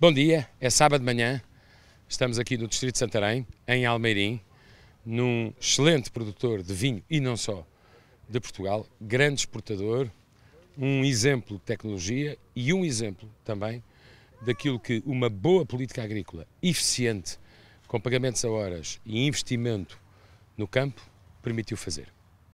Bom dia, é sábado de manhã, estamos aqui no Distrito de Santarém, em Almeirim, num excelente produtor de vinho e não só de Portugal, grande exportador, um exemplo de tecnologia e um exemplo também daquilo que uma boa política agrícola eficiente, com pagamentos a horas e investimento no campo, permitiu fazer.